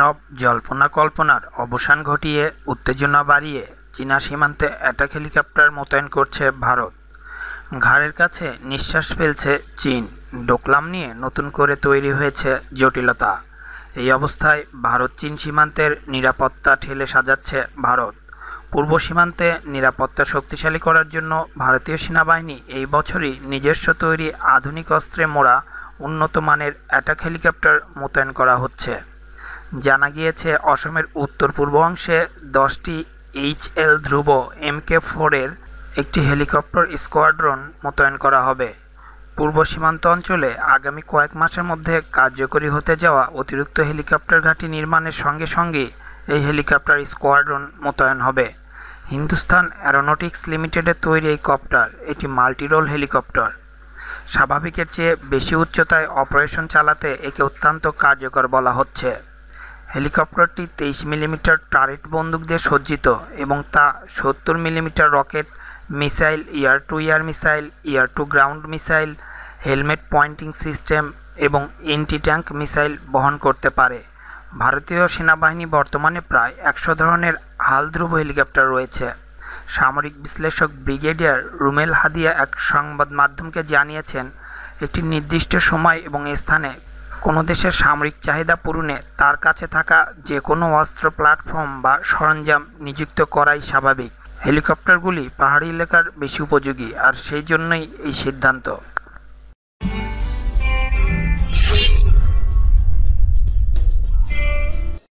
সব জল্পনা কল্পনার অবসান ঘটিয়ে উত্তেজনা বাড়িয়ে চীনা সীমান্তে অ্যাটাক হেলিকপ্টার মোতায়েন করছে ভারত ঘাড়ের কাছে নিঃশ্বাস ফেলছে চীন ডোকলাম নিয়ে নতুন করে তৈরি হয়েছে জটিলতা এই অবস্থায় ভারত চীন সীমান্তের নিরাপত্তা ঠেলে সাজাচ্ছে ভারত পূর্ব সীমান্তে নিরাপত্তা শক্তিশালী করার জন্য ভারতীয় সেনাবাহিনী এই বছরই নিজস্ব তৈরি আধুনিক অস্ত্রে মোড়া উন্নত মানের অ্যাটাক হেলিকপ্টার মোতায়েন করা হচ্ছে জানা গিয়েছে অসমের উত্তর পূর্ব অংশে দশটি এইচ এল ধ্রুব এমকে ফোরের একটি হেলিকপ্টার স্কোয়াড্রন মোতায়েন করা হবে পূর্ব সীমান্ত অঞ্চলে আগামী কয়েক মাসের মধ্যে কার্যকরী হতে যাওয়া অতিরিক্ত হেলিকপ্টার ঘাঁটি নির্মাণের সঙ্গে সঙ্গে এই হেলিকপ্টার স্কোয়াড্রন মোতায়েন হবে হিন্দুস্তান অ্যারোনটিক্স লিমিটেডের তৈরি এই কপ্টার এটি মাল্টিরোল হেলিকপ্টার স্বাভাবিকের চেয়ে বেশি উচ্চতায় অপারেশন চালাতে একে অত্যন্ত কার্যকর বলা হচ্ছে হেলিকপ্টারটি তেইশ মিলিমিটার টারেট বন্দুক দিয়ে সজ্জিত এবং তা সত্তর millimetre rocket missile air to air missile air to ground missile helmet pointing system এবং এন্টি ট্যাঙ্ক মিসাইল বহন করতে পারে ভারতীয় সেনাবাহিনী বর্তমানে প্রায় একশো ধরনের হালদ্রুব হেলিকপ্টার রয়েছে সামরিক বিশ্লেষক ব্রিগেডিয়ার রুমেল হাদিয়া এক সংবাদ মাধ্যমকে জানিয়েছেন একটি নির্দিষ্ট সময় এবং স্থানে কোনো দেশের সামরিক চাহিদা পূরণে তার কাছে থাকা যে কোনো অস্ত্র প্ল্যাটফর্ম বা সরঞ্জাম নিযুক্ত করাই স্বাভাবিক হেলিকপ্টারগুলি পাহাড়ি এলাকার বেশি উপযোগী আর সেই জন্যই এই সিদ্ধান্ত